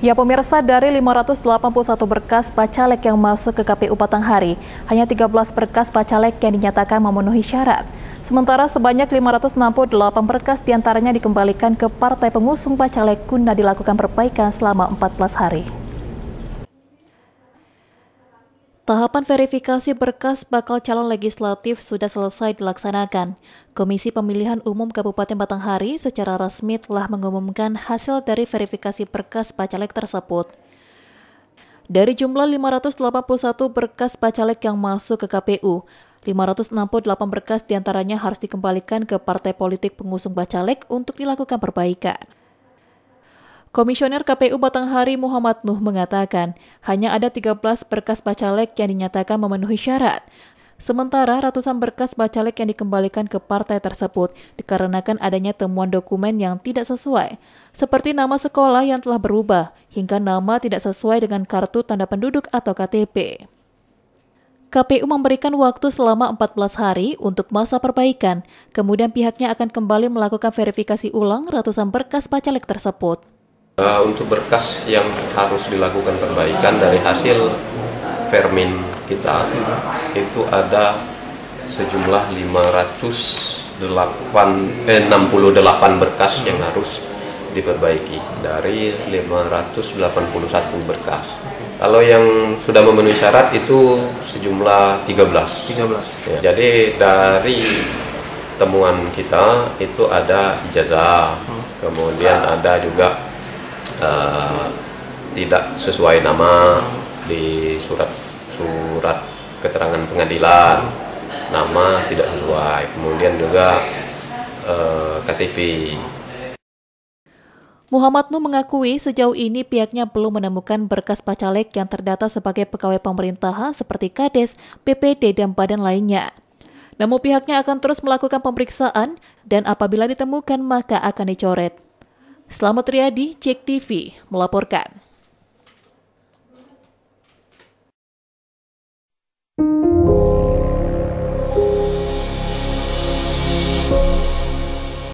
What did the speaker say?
Ya pemirsa dari 581 berkas bacalek yang masuk ke KPU Hari, hanya 13 berkas bacalek yang dinyatakan memenuhi syarat. Sementara sebanyak 568 berkas diantaranya dikembalikan ke partai pengusung bacalek guna dilakukan perbaikan selama 14 hari. Tahapan verifikasi berkas bakal calon legislatif sudah selesai dilaksanakan. Komisi Pemilihan Umum Kabupaten Batanghari secara resmi telah mengumumkan hasil dari verifikasi berkas bacalek tersebut. Dari jumlah 581 berkas bacalek yang masuk ke KPU, 568 berkas diantaranya harus dikembalikan ke partai politik pengusung bacalek untuk dilakukan perbaikan. Komisioner KPU Batanghari Muhammad Nuh mengatakan, hanya ada 13 berkas bacalek yang dinyatakan memenuhi syarat. Sementara ratusan berkas bacalek yang dikembalikan ke partai tersebut dikarenakan adanya temuan dokumen yang tidak sesuai, seperti nama sekolah yang telah berubah hingga nama tidak sesuai dengan kartu tanda penduduk atau KTP. KPU memberikan waktu selama 14 hari untuk masa perbaikan, kemudian pihaknya akan kembali melakukan verifikasi ulang ratusan berkas bacalek tersebut. Eh, untuk berkas yang harus dilakukan perbaikan dari hasil vermin kita itu ada sejumlah 508 eh, 68 berkas yang harus diperbaiki dari 581 berkas. Kalau yang sudah memenuhi syarat itu sejumlah 13. 13. Ya, jadi dari temuan kita itu ada ijazah, hmm. kemudian ada juga uh, tidak sesuai nama di surat surat keterangan pengadilan nama tidak sesuai kemudian juga uh, eh, KTP Muhammad Nu mengakui sejauh ini pihaknya belum menemukan berkas pacalek yang terdata sebagai pegawai pemerintahan seperti Kades, PPD dan badan lainnya. Namun pihaknya akan terus melakukan pemeriksaan dan apabila ditemukan maka akan dicoret. Selamat Riyadi, Cek TV, melaporkan.